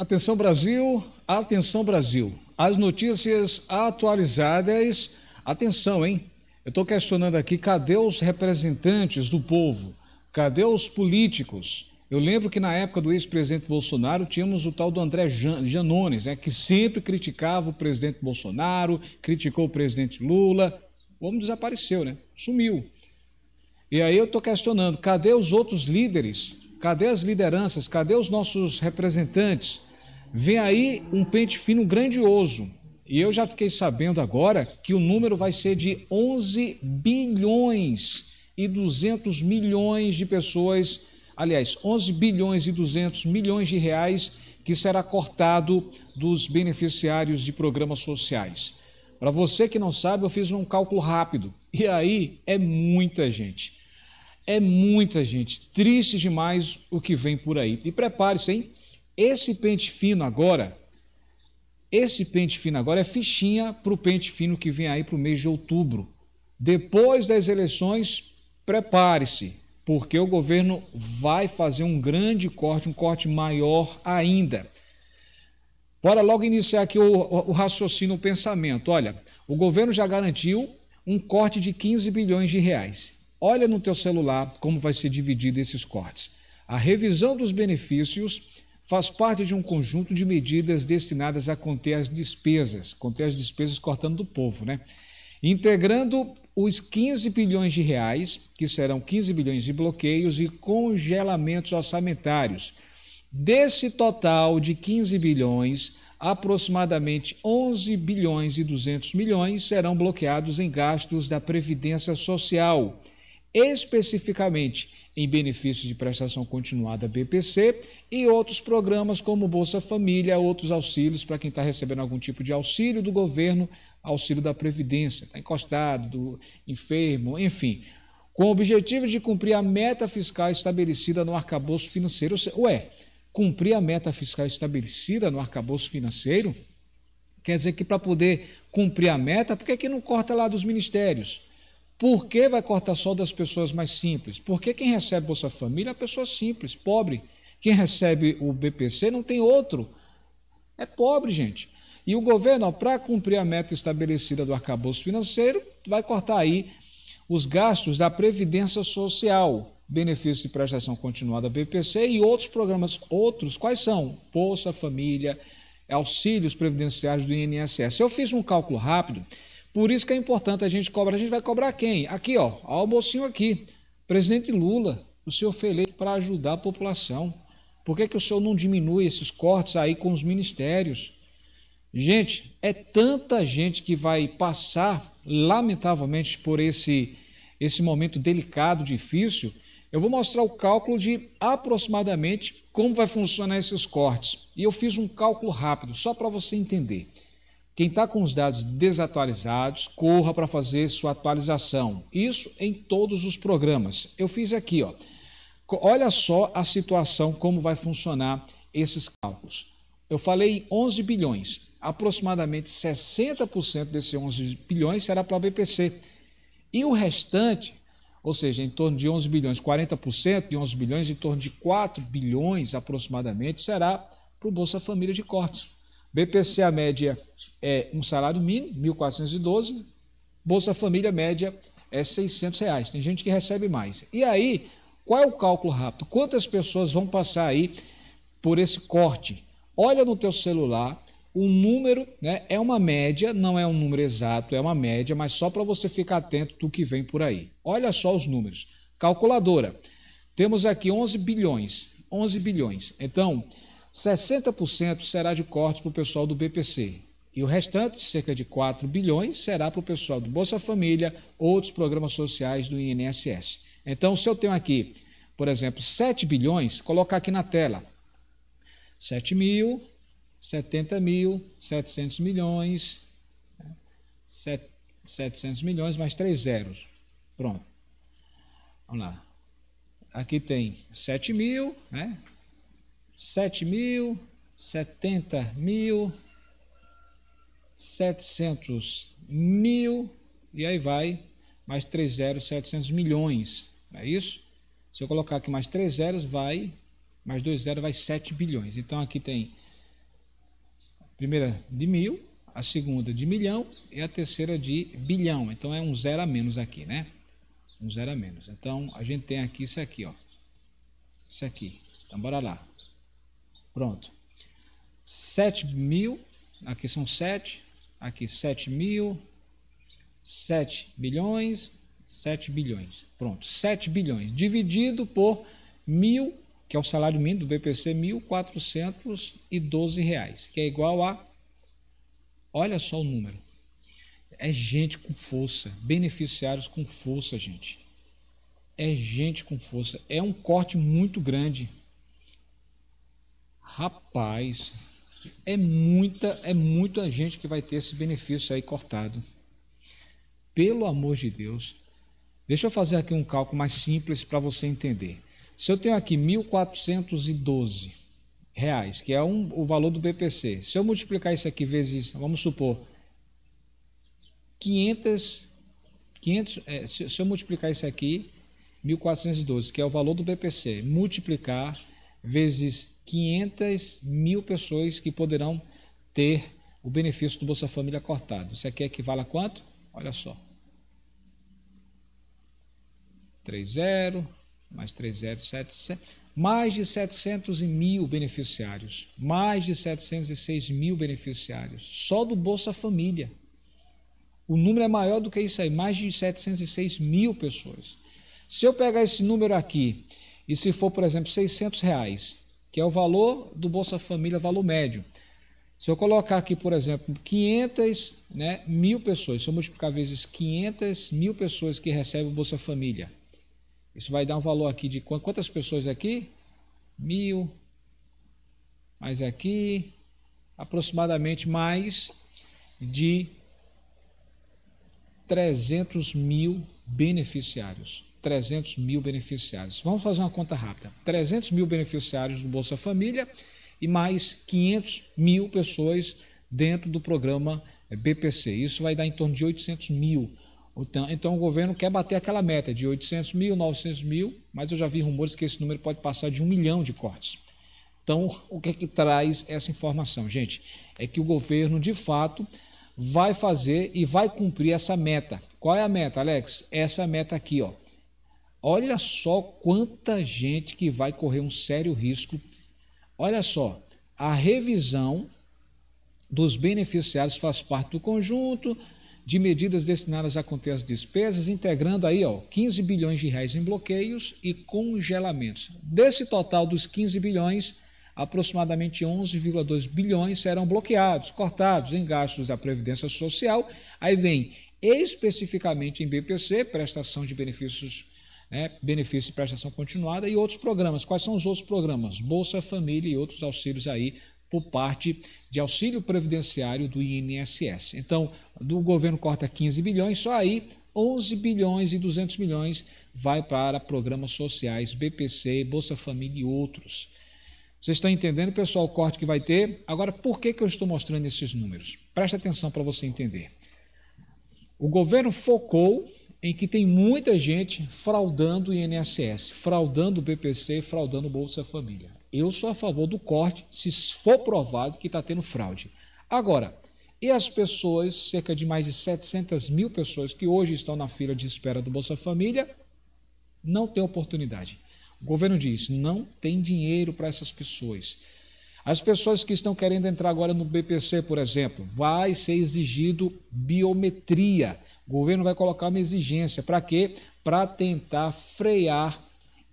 Atenção Brasil, atenção Brasil. As notícias atualizadas, atenção, hein? Eu estou questionando aqui, cadê os representantes do povo? Cadê os políticos? Eu lembro que na época do ex-presidente Bolsonaro tínhamos o tal do André Janones, né, que sempre criticava o presidente Bolsonaro, criticou o presidente Lula. O homem desapareceu, né? Sumiu. E aí eu estou questionando, cadê os outros líderes? Cadê as lideranças? Cadê os nossos representantes? Vem aí um pente fino grandioso. E eu já fiquei sabendo agora que o número vai ser de 11 bilhões e 200 milhões de pessoas, aliás, 11 bilhões e 200 milhões de reais que será cortado dos beneficiários de programas sociais. Para você que não sabe, eu fiz um cálculo rápido. E aí é muita gente. É muita gente. Triste demais o que vem por aí. E prepare-se, hein? Esse pente fino agora, esse pente fino agora é fichinha para o pente fino que vem aí para o mês de outubro. Depois das eleições, prepare-se, porque o governo vai fazer um grande corte, um corte maior ainda. Bora logo iniciar aqui o, o, o raciocínio, o pensamento. Olha, o governo já garantiu um corte de 15 bilhões de reais. Olha no teu celular como vai ser dividido esses cortes. A revisão dos benefícios faz parte de um conjunto de medidas destinadas a conter as despesas, conter as despesas cortando do povo, né? Integrando os 15 bilhões de reais, que serão 15 bilhões de bloqueios e congelamentos orçamentários. Desse total de 15 bilhões, aproximadamente 11 bilhões e 200 milhões serão bloqueados em gastos da previdência social, especificamente em benefício de prestação continuada BPC e outros programas como Bolsa Família, outros auxílios para quem está recebendo algum tipo de auxílio do governo, auxílio da Previdência, está encostado, enfermo, enfim. Com o objetivo de cumprir a meta fiscal estabelecida no arcabouço financeiro. Ué, cumprir a meta fiscal estabelecida no arcabouço financeiro? Quer dizer que para poder cumprir a meta, por que, que não corta lá dos ministérios? Por que vai cortar só das pessoas mais simples? Porque quem recebe Bolsa Família é pessoa simples, pobre. Quem recebe o BPC não tem outro. É pobre, gente. E o governo, para cumprir a meta estabelecida do arcabouço financeiro, vai cortar aí os gastos da Previdência Social, benefício de prestação continuada BPC e outros programas. Outros, quais são? Bolsa Família, auxílios previdenciários do INSS. Eu fiz um cálculo rápido por isso que é importante a gente cobrar. A gente vai cobrar quem? Aqui, ó, almocinho aqui. Presidente Lula, o senhor foi eleito para ajudar a população. Por que, que o senhor não diminui esses cortes aí com os ministérios? Gente, é tanta gente que vai passar, lamentavelmente, por esse, esse momento delicado, difícil. Eu vou mostrar o cálculo de aproximadamente como vai funcionar esses cortes. E eu fiz um cálculo rápido, só para você entender. Quem está com os dados desatualizados, corra para fazer sua atualização. Isso em todos os programas. Eu fiz aqui, ó. Olha só a situação, como vai funcionar esses cálculos. Eu falei em 11 bilhões. Aproximadamente 60% desses 11 bilhões será para o BPC. E o restante, ou seja, em torno de 11 bilhões, 40% de 11 bilhões, em torno de 4 bilhões aproximadamente, será para o Bolsa Família de Cortes. BPC a média é um salário mínimo, 1.412. Bolsa Família média é 600 reais. Tem gente que recebe mais. E aí, qual é o cálculo rápido? Quantas pessoas vão passar aí por esse corte? Olha no teu celular, o número né, é uma média, não é um número exato, é uma média, mas só para você ficar atento do que vem por aí. Olha só os números. Calculadora. Temos aqui 11 bilhões. 11 bilhões. Então, 60% será de cortes para o pessoal do BPC. E o restante, cerca de 4 bilhões, será para o pessoal do Bolsa Família, outros programas sociais do INSS. Então, se eu tenho aqui, por exemplo, 7 bilhões, colocar aqui na tela. 7 mil, 70 mil, 700 milhões, 700 milhões mais 3 zeros. Pronto. Vamos lá. Aqui tem 7 mil, né? 7 mil, 70 mil, 700 mil, e aí vai mais 3 zeros, 700 milhões, não é isso? Se eu colocar aqui mais 3 zeros, vai, mais 2 zeros, vai 7 bilhões. Então aqui tem a primeira de mil, a segunda de milhão e a terceira de bilhão. Então é um zero a menos aqui, né? Um zero a menos. Então a gente tem aqui isso aqui, ó. Isso aqui. Então bora lá. Pronto. 7 mil, aqui são 7, aqui 7 mil, 7 bilhões, 7 bilhões. Pronto, 7 bilhões dividido por mil, que é o salário mínimo do BPC, R$ 1.412, que é igual a. Olha só o número. É gente com força, beneficiários com força, gente. É gente com força. É um corte muito grande Rapaz, é muita, é muita gente que vai ter esse benefício aí cortado. Pelo amor de Deus. Deixa eu fazer aqui um cálculo mais simples para você entender. Se eu tenho aqui 1.412 reais, que é um, o valor do BPC, se eu multiplicar isso aqui vezes, vamos supor, 500, 500 é, se, se eu multiplicar isso aqui, 1.412, que é o valor do BPC, multiplicar vezes 500 mil pessoas que poderão ter o benefício do Bolsa Família cortado. Isso aqui equivale a quanto? Olha só. 30, mais 3077, mais de 700 mil beneficiários, mais de 706 mil beneficiários, só do Bolsa Família. O número é maior do que isso aí, mais de 706 mil pessoas. Se eu pegar esse número aqui e se for, por exemplo, 600 reais que é o valor do Bolsa Família, valor médio. Se eu colocar aqui, por exemplo, 500 né, mil pessoas, se eu multiplicar vezes 500 mil pessoas que recebem o Bolsa Família, isso vai dar um valor aqui de quantas pessoas aqui? Mil, mais aqui, aproximadamente mais de 300 mil beneficiários. 300 mil beneficiários. Vamos fazer uma conta rápida: 300 mil beneficiários do Bolsa Família e mais 500 mil pessoas dentro do programa BPC. Isso vai dar em torno de 800 mil. Então, então, o governo quer bater aquela meta de 800 mil, 900 mil, mas eu já vi rumores que esse número pode passar de um milhão de cortes. Então, o que é que traz essa informação, gente? É que o governo, de fato, vai fazer e vai cumprir essa meta. Qual é a meta, Alex? Essa meta aqui, ó. Olha só quanta gente que vai correr um sério risco. Olha só, a revisão dos beneficiários faz parte do conjunto de medidas destinadas a conter as despesas, integrando aí ó, 15 bilhões de reais em bloqueios e congelamentos. Desse total dos 15 bilhões, aproximadamente 11,2 bilhões serão bloqueados, cortados em gastos da Previdência Social. Aí vem especificamente em BPC, prestação de benefícios né, benefício de prestação continuada e outros programas. Quais são os outros programas? Bolsa Família e outros auxílios aí por parte de auxílio previdenciário do INSS. Então, do governo corta 15 bilhões, só aí 11 bilhões e 200 milhões vai para programas sociais, BPC, Bolsa Família e outros. Vocês estão entendendo, pessoal, o corte que vai ter? Agora, por que, que eu estou mostrando esses números? Presta atenção para você entender. O governo focou em que tem muita gente fraudando o INSS, fraudando o BPC, fraudando o Bolsa Família. Eu sou a favor do corte se for provado que está tendo fraude. Agora, e as pessoas, cerca de mais de 700 mil pessoas que hoje estão na fila de espera do Bolsa Família, não têm oportunidade. O governo diz: não tem dinheiro para essas pessoas. As pessoas que estão querendo entrar agora no BPC, por exemplo, vai ser exigido biometria o governo vai colocar uma exigência. Para quê? Para tentar frear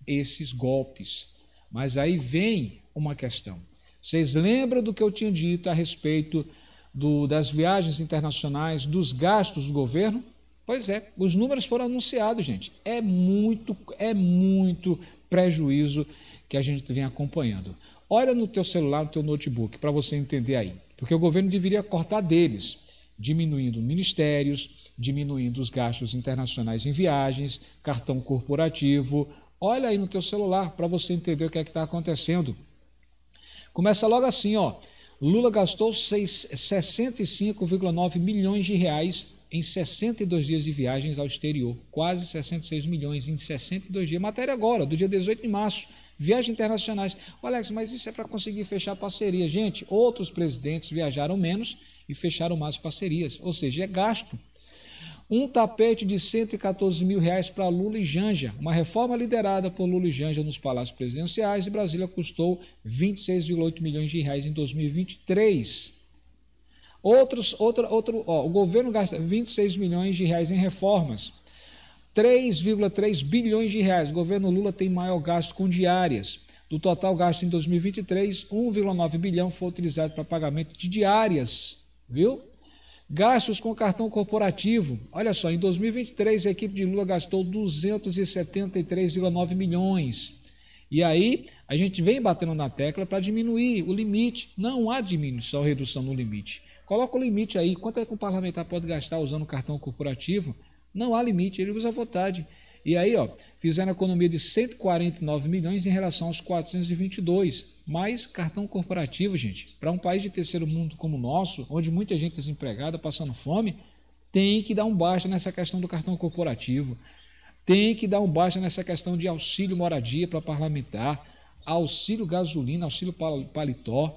esses golpes. Mas aí vem uma questão. Vocês lembram do que eu tinha dito a respeito do, das viagens internacionais, dos gastos do governo? Pois é, os números foram anunciados, gente. É muito, é muito prejuízo que a gente vem acompanhando. Olha no teu celular, no teu notebook, para você entender aí. Porque o governo deveria cortar deles, diminuindo ministérios, diminuindo os gastos internacionais em viagens, cartão corporativo. Olha aí no teu celular para você entender o que é que está acontecendo. Começa logo assim, ó. Lula gastou 65,9 milhões de reais em 62 dias de viagens ao exterior, quase 66 milhões em 62 dias. Matéria agora, do dia 18 de março, viagens internacionais. Alex, mas isso é para conseguir fechar parceria. Gente, outros presidentes viajaram menos e fecharam mais parcerias, ou seja, é gasto um tapete de 114 mil reais para Lula e Janja. Uma reforma liderada por Lula e Janja nos palácios presidenciais e Brasília custou 26,8 milhões de reais em 2023. Outros, outra, outro, ó, o governo gasta 26 milhões de reais em reformas. 3,3 bilhões de reais. O governo Lula tem maior gasto com diárias. Do total gasto em 2023, 1,9 bilhão foi utilizado para pagamento de diárias, viu? Gastos com cartão corporativo. Olha só, em 2023 a equipe de Lula gastou 273,9 milhões. E aí a gente vem batendo na tecla para diminuir o limite. Não há diminuição, redução no limite. Coloca o limite aí. Quanto é que um parlamentar pode gastar usando cartão corporativo? Não há limite, ele usa a vontade. E aí, ó, fizeram economia de 149 milhões em relação aos 422, mais cartão corporativo, gente. Para um país de terceiro mundo como o nosso, onde muita gente desempregada, passando fome, tem que dar um baixo nessa questão do cartão corporativo. Tem que dar um baixo nessa questão de auxílio moradia para parlamentar, auxílio gasolina, auxílio paletó.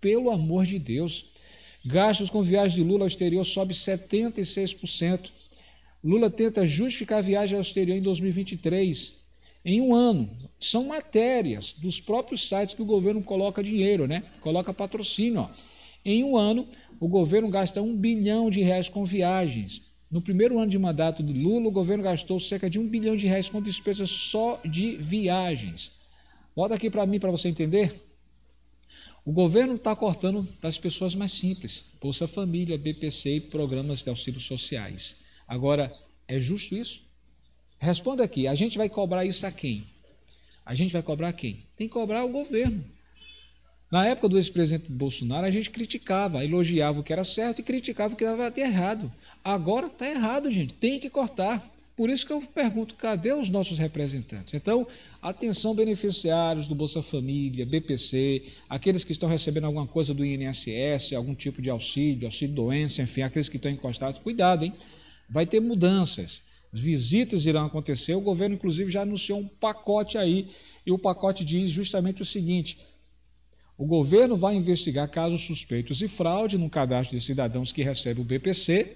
Pelo amor de Deus. Gastos com viagens de Lula ao exterior sobe 76%. Lula tenta justificar a viagem ao exterior em 2023, em um ano. São matérias dos próprios sites que o governo coloca dinheiro, né? Coloca patrocínio. Ó. Em um ano, o governo gasta um bilhão de reais com viagens. No primeiro ano de mandato de Lula, o governo gastou cerca de um bilhão de reais com despesas só de viagens. Volta aqui para mim para você entender. O governo está cortando das pessoas mais simples, Bolsa Família, BPC e programas de auxílios sociais. Agora, é justo isso? Responda aqui: a gente vai cobrar isso a quem? A gente vai cobrar quem? Tem que cobrar o governo. Na época do ex-presidente Bolsonaro, a gente criticava, elogiava o que era certo e criticava o que estava errado. Agora está errado, gente, tem que cortar. Por isso que eu pergunto, cadê os nossos representantes? Então, atenção beneficiários do Bolsa Família, BPC, aqueles que estão recebendo alguma coisa do INSS, algum tipo de auxílio, auxílio doença, enfim, aqueles que estão encostados, cuidado, hein? vai ter mudanças, as visitas irão acontecer. O governo, inclusive, já anunciou um pacote aí, e o pacote diz justamente o seguinte: o governo vai investigar casos suspeitos de fraude no cadastro de cidadãos que recebe o BPC,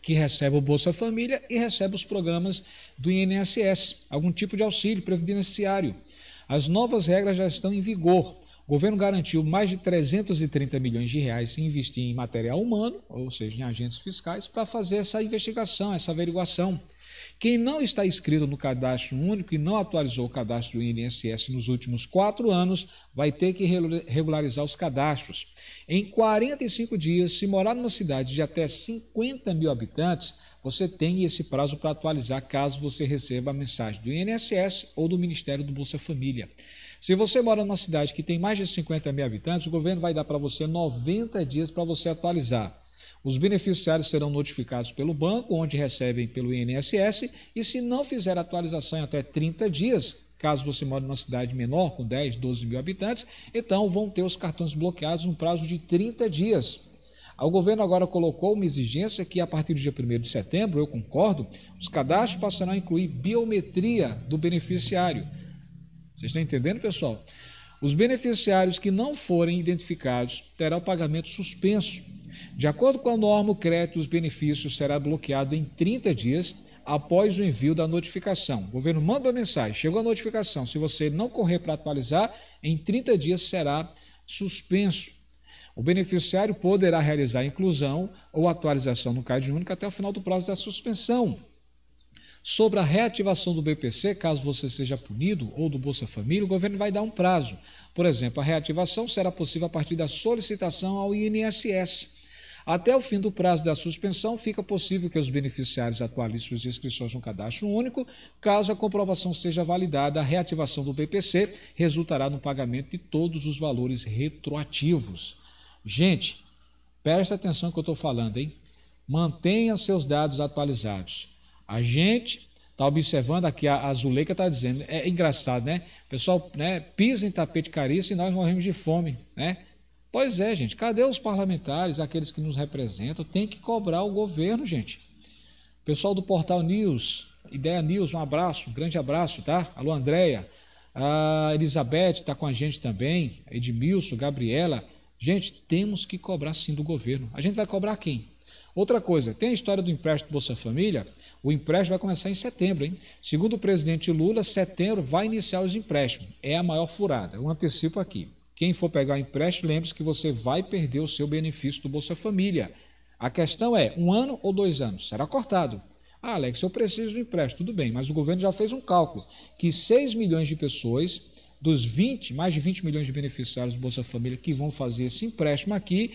que recebe o Bolsa Família e recebe os programas do INSS, algum tipo de auxílio previdenciário. As novas regras já estão em vigor. O governo garantiu mais de 330 milhões de reais em investir em material humano, ou seja, em agentes fiscais, para fazer essa investigação, essa averiguação. Quem não está inscrito no cadastro único e não atualizou o cadastro do INSS nos últimos quatro anos vai ter que regularizar os cadastros. Em 45 dias, se morar numa cidade de até 50 mil habitantes, você tem esse prazo para atualizar caso você receba a mensagem do INSS ou do Ministério do Bolsa Família. Se você mora numa cidade que tem mais de 50 mil habitantes, o governo vai dar para você 90 dias para você atualizar. Os beneficiários serão notificados pelo banco, onde recebem pelo INSS, e se não fizer atualização em até 30 dias, caso você mora numa cidade menor, com 10, 12 mil habitantes, então vão ter os cartões bloqueados no prazo de 30 dias. O governo agora colocou uma exigência que, a partir do dia 1 de setembro, eu concordo, os cadastros passarão a incluir biometria do beneficiário. Vocês estão entendendo, pessoal? Os beneficiários que não forem identificados terão o pagamento suspenso. De acordo com a norma, o crédito dos benefícios será bloqueado em 30 dias após o envio da notificação. O governo manda uma mensagem, chegou a notificação. Se você não correr para atualizar, em 30 dias será suspenso. O beneficiário poderá realizar inclusão ou atualização no CAD único até o final do prazo da suspensão. Sobre a reativação do BPC, caso você seja punido, ou do Bolsa Família, o governo vai dar um prazo. Por exemplo, a reativação será possível a partir da solicitação ao INSS. Até o fim do prazo da suspensão, fica possível que os beneficiários atualizem suas inscrições no cadastro único. Caso a comprovação seja validada, a reativação do BPC resultará no pagamento de todos os valores retroativos. Gente, presta atenção no que eu estou falando, hein? Mantenha seus dados atualizados. A gente está observando aqui, a Zuleika está dizendo, é engraçado, né? O pessoal né, pisa em tapete caríssimo e nós morremos de fome, né? Pois é, gente, cadê os parlamentares, aqueles que nos representam? Tem que cobrar o governo, gente. Pessoal do Portal News, Ideia News, um abraço, um grande abraço, tá? Alô, Andréia. A Elizabeth está com a gente também, Edmilson, Gabriela. Gente, temos que cobrar sim do governo. A gente vai cobrar quem? Outra coisa, tem a história do empréstimo Bolsa Família? O empréstimo vai começar em setembro, hein? Segundo o presidente Lula, setembro vai iniciar os empréstimos. É a maior furada. Eu antecipo aqui. Quem for pegar o empréstimo, lembre-se que você vai perder o seu benefício do Bolsa Família. A questão é, um ano ou dois anos? Será cortado. Ah, Alex, eu preciso do empréstimo. Tudo bem, mas o governo já fez um cálculo que 6 milhões de pessoas, dos 20, mais de 20 milhões de beneficiários do Bolsa Família que vão fazer esse empréstimo aqui,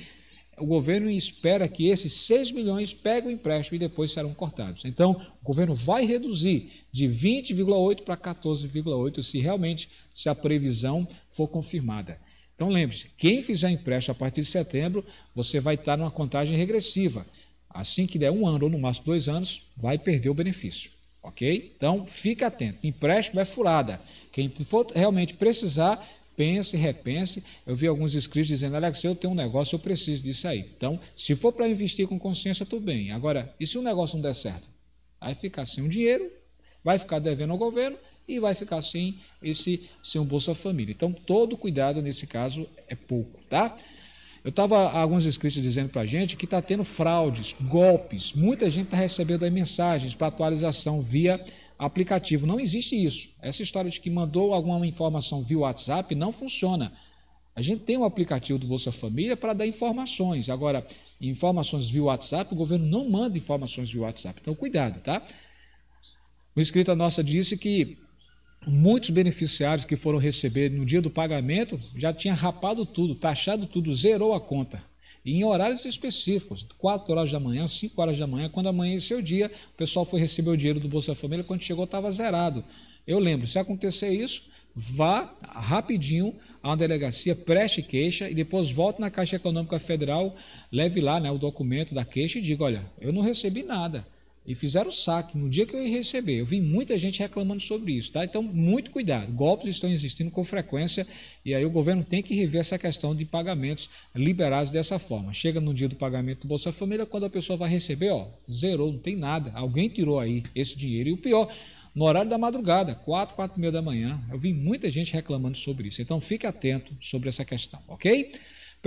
o governo espera que esses 6 milhões peguem o empréstimo e depois serão cortados. Então, o governo vai reduzir de 20,8 para 14,8 se realmente se a previsão for confirmada. Então, lembre-se, quem fizer empréstimo a partir de setembro, você vai estar numa contagem regressiva. Assim que der um ano ou no máximo dois anos, vai perder o benefício. Ok? Então, fique atento. Empréstimo é furada. Quem for realmente precisar, pense, repense. Eu vi alguns inscritos dizendo, Alex, eu tenho um negócio, eu preciso disso aí. Então, se for para investir com consciência, tudo bem. Agora, e se o negócio não der certo? vai ficar sem o dinheiro, vai ficar devendo ao governo e vai ficar sem esse sem o Bolsa Família. Então, todo cuidado nesse caso é pouco, tá? Eu estava alguns inscritos dizendo para a gente que está tendo fraudes, golpes. Muita gente está recebendo mensagens para atualização via aplicativo. Não existe isso. Essa história de que mandou alguma informação via WhatsApp não funciona. A gente tem o um aplicativo do Bolsa Família para dar informações. Agora, informações via WhatsApp, o governo não manda informações via WhatsApp. Então, cuidado, tá? Uma a nossa disse que muitos beneficiários que foram receber no dia do pagamento já tinha rapado tudo, taxado tudo, zerou a conta em horários específicos, 4 horas da manhã, 5 horas da manhã, quando amanheceu o dia, o pessoal foi receber o dinheiro do Bolsa Família, quando chegou estava zerado. Eu lembro, se acontecer isso, vá rapidinho à delegacia, preste queixa e depois volte na Caixa Econômica Federal, leve lá né, o documento da queixa e diga, olha, eu não recebi nada e fizeram o saque no dia que eu ia receber. Eu vi muita gente reclamando sobre isso, tá? Então, muito cuidado. Golpes estão existindo com frequência e aí o governo tem que rever essa questão de pagamentos liberados dessa forma. Chega no dia do pagamento do Bolsa Família, quando a pessoa vai receber, ó, zerou, não tem nada. Alguém tirou aí esse dinheiro. E o pior, no horário da madrugada, 4, 4 e meia da manhã, eu vi muita gente reclamando sobre isso. Então, fique atento sobre essa questão, ok?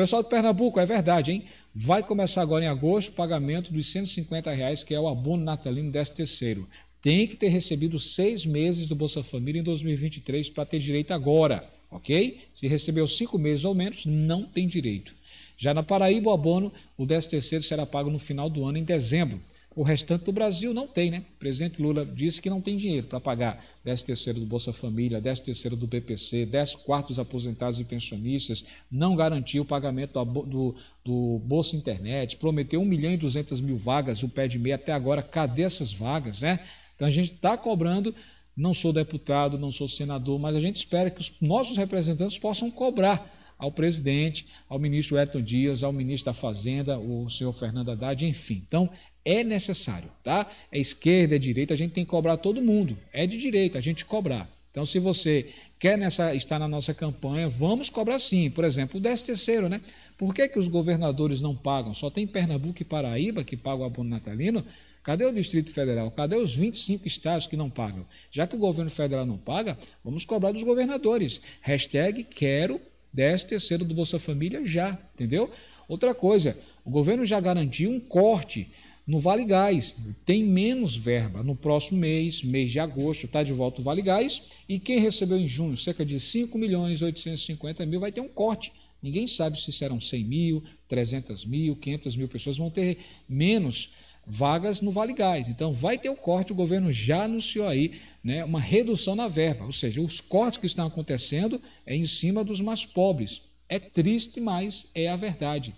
Pessoal de Pernambuco, é verdade, hein? Vai começar agora em agosto o pagamento dos 150 reais, que é o abono natalino 13 terceiro. Tem que ter recebido seis meses do Bolsa Família em 2023 para ter direito agora, ok? Se recebeu cinco meses ou menos, não tem direito. Já na Paraíba, o abono, o 13 terceiro será pago no final do ano, em dezembro. O restante do Brasil não tem, né? O presidente Lula disse que não tem dinheiro para pagar 13 terceiro do Bolsa Família, 13 terceiro do BPC, 10 quartos aposentados e pensionistas, não garantiu o pagamento do, do Bolsa Internet, prometeu 1 milhão e 200 mil vagas, o pé de meia até agora, cadê essas vagas, né? Então a gente está cobrando, não sou deputado, não sou senador, mas a gente espera que os nossos representantes possam cobrar ao presidente, ao ministro Elton Dias, ao ministro da Fazenda, o senhor Fernando Haddad, enfim. Então, é necessário, tá? É esquerda, é direita, a gente tem que cobrar todo mundo. É de direita a gente cobrar. Então, se você quer nessa, estar na nossa campanha, vamos cobrar sim. Por exemplo, o 13 terceiro, né? Por que, que os governadores não pagam? Só tem Pernambuco e Paraíba que pagam o abono natalino. Cadê o Distrito Federal? Cadê os 25 estados que não pagam? Já que o governo federal não paga, vamos cobrar dos governadores. Hashtag quero 10 terceiro do Bolsa Família já, entendeu? Outra coisa, o governo já garantiu um corte no Vale Gás. Tem menos verba no próximo mês, mês de agosto, está de volta o Vale Gás. E quem recebeu em junho cerca de 5 milhões 850 mil vai ter um corte. Ninguém sabe se serão 100 mil, 300 mil, 500 mil pessoas vão ter menos vagas no Vale Gás. Então vai ter um corte, o governo já anunciou aí né, uma redução na verba. Ou seja, os cortes que estão acontecendo é em cima dos mais pobres. É triste, mas é a verdade.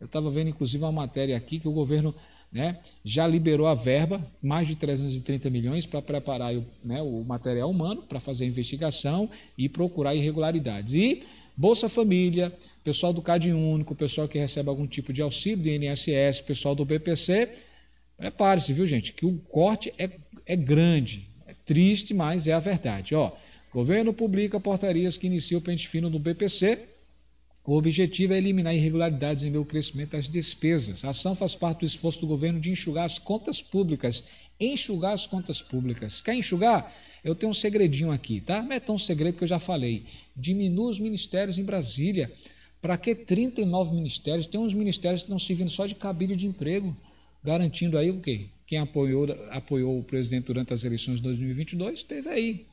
Eu estava vendo, inclusive, uma matéria aqui que o governo né, já liberou a verba, mais de 330 milhões, para preparar né, o material humano, para fazer a investigação e procurar irregularidades. E Bolsa Família, pessoal do Cade Único, pessoal que recebe algum tipo de auxílio do INSS, pessoal do BPC, prepare-se, viu, gente, que o corte é, é grande, é triste, mas é a verdade. Ó, governo publica portarias que iniciam o pente fino do BPC o objetivo é eliminar irregularidades em meio ao crescimento das despesas. A ação faz parte do esforço do governo de enxugar as contas públicas. Enxugar as contas públicas. Quer enxugar? Eu tenho um segredinho aqui, tá? Não é tão segredo que eu já falei. Diminua os ministérios em Brasília. Para que 39 ministérios? Tem uns ministérios que estão servindo só de cabide de emprego, garantindo aí o quê? Quem apoiou, apoiou o presidente durante as eleições de 2022 teve aí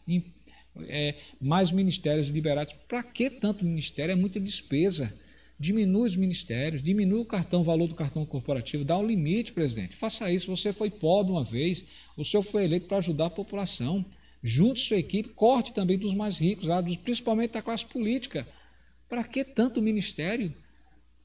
é, mais ministérios liberados. Para que tanto ministério? É muita despesa. Diminui os ministérios, diminui o cartão, o valor do cartão corporativo, dá um limite, presidente. Faça isso. Você foi pobre uma vez, o senhor foi eleito para ajudar a população. Junte sua equipe, corte também dos mais ricos, lá, dos, principalmente da classe política. Para que tanto ministério?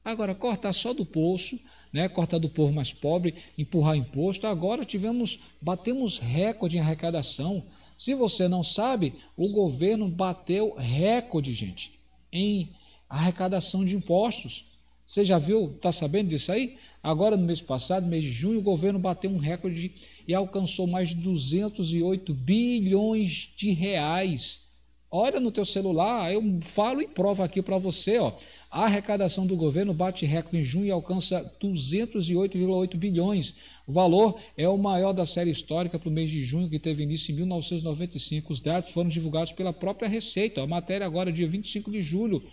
Agora, cortar só do poço, né, cortar do povo mais pobre, empurrar imposto. Agora tivemos, batemos recorde em arrecadação se você não sabe, o governo bateu recorde, gente, em arrecadação de impostos. Você já viu, está sabendo disso aí? Agora, no mês passado, mês de junho, o governo bateu um recorde e alcançou mais de 208 bilhões de reais Olha no teu celular, eu falo e provo aqui para você, ó. A arrecadação do governo bate recorde em junho e alcança 208,8 bilhões. O valor é o maior da série histórica para o mês de junho, que teve início em 1995. Os dados foram divulgados pela própria Receita. A matéria agora, é dia 25 de julho,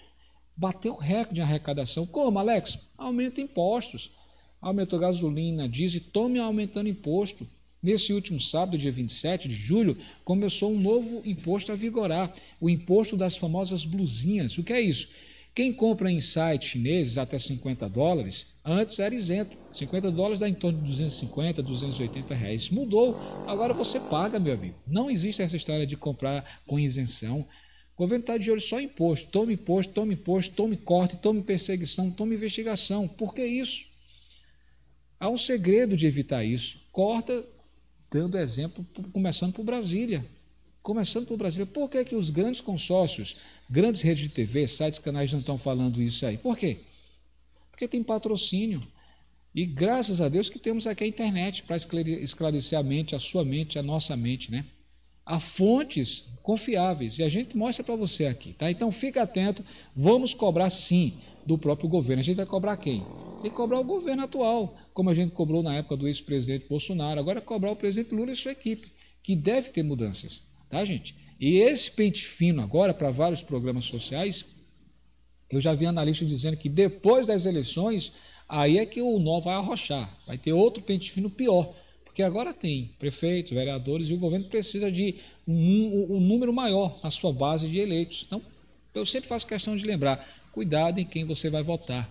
bateu recorde em arrecadação. Como, Alex? Aumenta impostos. Aumentou gasolina, diesel, tome aumentando imposto. Nesse último sábado, dia 27 de julho, começou um novo imposto a vigorar, o imposto das famosas blusinhas. O que é isso? Quem compra em sites chineses até 50 dólares, antes era isento. 50 dólares dá em torno de 250, 280 reais. Mudou, agora você paga, meu amigo. Não existe essa história de comprar com isenção. O governo está de olho só em imposto. Tome imposto, tome imposto, tome corte, tome perseguição, tome investigação. Por que isso? Há um segredo de evitar isso. Corta dando exemplo, começando por Brasília. Começando por Brasília. Por que, que os grandes consórcios, grandes redes de TV, sites, canais não estão falando isso aí? Por quê? Porque tem patrocínio. E graças a Deus que temos aqui a internet para esclarecer a mente, a sua mente, a nossa mente, né? a fontes confiáveis. E a gente mostra para você aqui, tá? Então fica atento, vamos cobrar sim do próprio governo. A gente vai cobrar quem? Tem que cobrar o governo atual, como a gente cobrou na época do ex-presidente Bolsonaro, agora é cobrar o presidente Lula e sua equipe, que deve ter mudanças, tá, gente? E esse pente fino agora para vários programas sociais, eu já vi analista dizendo que depois das eleições, aí é que o nó vai arrochar, vai ter outro pente fino pior porque agora tem prefeitos, vereadores e o governo precisa de um, um, número maior na sua base de eleitos. Então, eu sempre faço questão de lembrar: cuidado em quem você vai votar.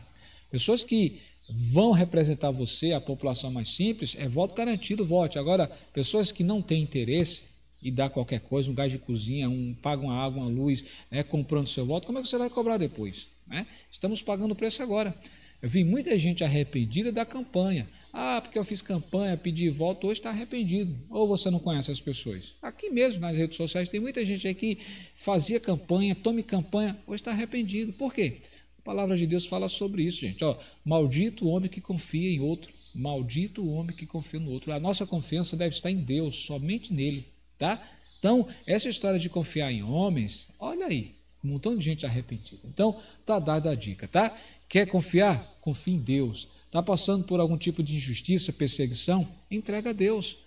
Pessoas que vão representar você, a população mais simples, é voto garantido, vote. Agora, pessoas que não têm interesse e dá qualquer coisa, um gás de cozinha, um paga uma água, uma luz, né, comprando seu voto, como é que você vai cobrar depois? Né? Estamos pagando o preço agora. Eu vi muita gente arrependida da campanha. Ah, porque eu fiz campanha, pedi voto, hoje está arrependido. Ou você não conhece as pessoas. Aqui mesmo, nas redes sociais, tem muita gente aí que fazia campanha, tome campanha, hoje está arrependido. Por quê? A palavra de Deus fala sobre isso, gente. Ó, maldito o homem que confia em outro. Maldito o homem que confia no outro. A nossa confiança deve estar em Deus, somente nele, tá? Então, essa história de confiar em homens, olha aí, um montão de gente arrependida. Então, tá dada a dica, tá? Quer confiar? Confie em Deus. Está passando por algum tipo de injustiça, perseguição? Entrega a Deus.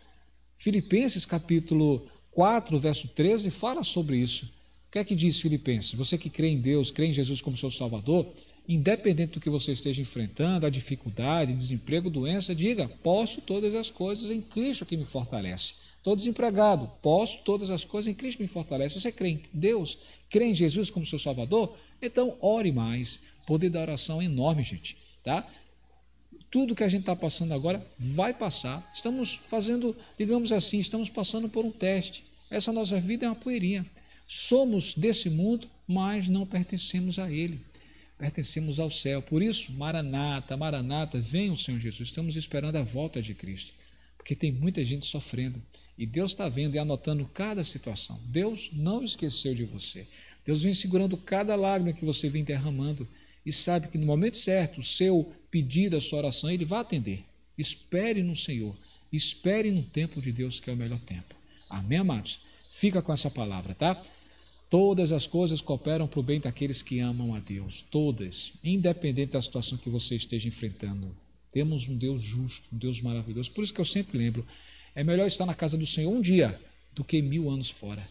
Filipenses capítulo 4, verso 13, fala sobre isso. O que é que diz Filipenses? Você que crê em Deus, crê em Jesus como seu Salvador, independente do que você esteja enfrentando, a dificuldade, desemprego, doença, diga: posso todas as coisas em Cristo que me fortalece. Estou desempregado, posso todas as coisas em Cristo me fortalece. Você crê em Deus, crê em Jesus como seu Salvador? Então ore mais, Poder da oração é enorme, gente, tá? Tudo que a gente está passando agora vai passar. Estamos fazendo, digamos assim, estamos passando por um teste. Essa nossa vida é uma poeirinha. Somos desse mundo, mas não pertencemos a ele. Pertencemos ao céu. Por isso, Maranata, Maranata, venha o Senhor Jesus. Estamos esperando a volta de Cristo. Porque tem muita gente sofrendo. E Deus está vendo e anotando cada situação. Deus não esqueceu de você. Deus vem segurando cada lágrima que você vem derramando e sabe que no momento certo, o seu pedido, a sua oração, ele vai atender. Espere no Senhor. Espere no tempo de Deus, que é o melhor tempo. Amém, amados? Fica com essa palavra, tá? Todas as coisas cooperam para o bem daqueles que amam a Deus. Todas. Independente da situação que você esteja enfrentando. Temos um Deus justo, um Deus maravilhoso. Por isso que eu sempre lembro: é melhor estar na casa do Senhor um dia do que mil anos fora.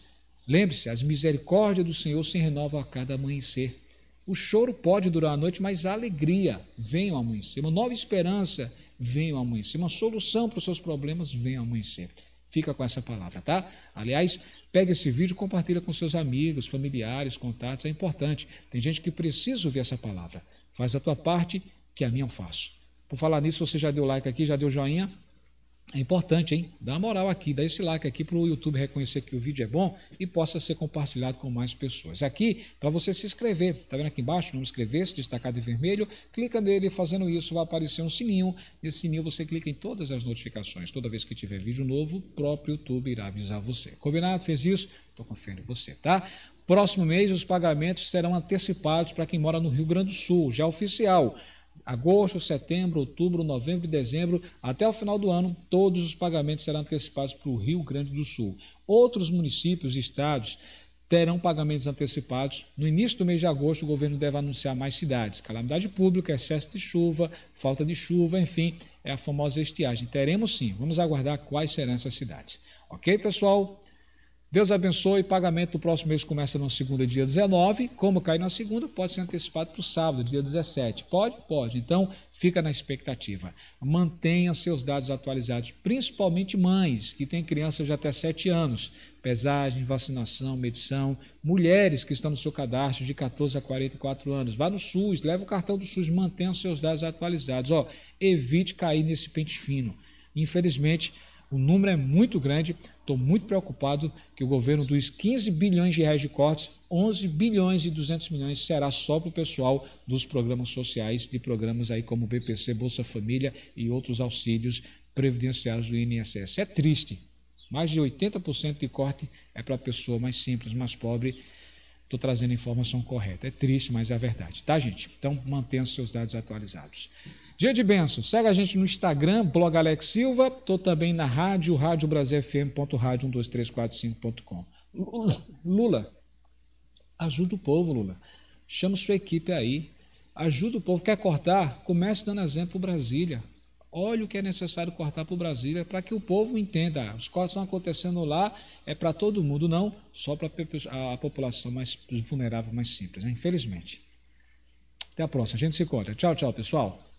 Lembre-se, as misericórdias do Senhor se renovam a cada amanhecer. O choro pode durar a noite, mas a alegria vem ao amanhecer. Uma nova esperança vem ao amanhecer. Uma solução para os seus problemas vem ao amanhecer. Fica com essa palavra, tá? Aliás, pega esse vídeo, compartilha com seus amigos, familiares, contatos, é importante. Tem gente que precisa ouvir essa palavra. Faz a tua parte, que a minha eu faço. Por falar nisso, você já deu like aqui, já deu joinha? É importante, hein? Dá moral aqui, dá esse like aqui para o YouTube reconhecer que o vídeo é bom e possa ser compartilhado com mais pessoas. Aqui, para você se inscrever, tá vendo aqui embaixo, não inscrever-se, destacado em vermelho, clica nele, fazendo isso vai aparecer um sininho. Nesse sininho você clica em todas as notificações. Toda vez que tiver vídeo novo, o próprio YouTube irá avisar você. Combinado? Fez isso? Estou confiando em você, tá? Próximo mês, os pagamentos serão antecipados para quem mora no Rio Grande do Sul, já é oficial agosto, setembro, outubro, novembro e dezembro, até o final do ano, todos os pagamentos serão antecipados para o Rio Grande do Sul. Outros municípios e estados terão pagamentos antecipados. No início do mês de agosto, o governo deve anunciar mais cidades. Calamidade pública, excesso de chuva, falta de chuva, enfim, é a famosa estiagem. Teremos sim, vamos aguardar quais serão essas cidades. Ok, pessoal? Deus abençoe. Pagamento do próximo mês começa na segunda, dia 19. Como cair na segunda, pode ser antecipado para o sábado, dia 17. Pode? Pode. Então, fica na expectativa. Mantenha seus dados atualizados, principalmente mães que têm crianças de até 7 anos. Pesagem, vacinação, medição. Mulheres que estão no seu cadastro de 14 a 44 anos. Vá no SUS, leve o cartão do SUS, mantenha seus dados atualizados. Ó, evite cair nesse pente fino. Infelizmente, o número é muito grande, estou muito preocupado que o governo dos 15 bilhões de reais de cortes, 11 bilhões e 200 milhões será só para o pessoal dos programas sociais, de programas aí como BPC, Bolsa Família e outros auxílios previdenciários do INSS. É triste. Mais de 80% de corte é para a pessoa mais simples, mais pobre. Estou trazendo a informação correta. É triste, mas é a verdade, tá, gente? Então, mantenha os seus dados atualizados. Dia de benção. Segue a gente no Instagram, blog Alex Silva. Estou também na rádio, radiobrasilfm.radio12345.com. Lula, ajuda o povo, Lula. Chama sua equipe aí. Ajuda o povo. Quer cortar? Comece dando exemplo para Brasília. Olha o que é necessário cortar para o Brasília para que o povo entenda. os cortes estão acontecendo lá, é para todo mundo, não só para a população mais vulnerável, mais simples, né? infelizmente. Até a próxima. A gente se encontra. Tchau, tchau, pessoal.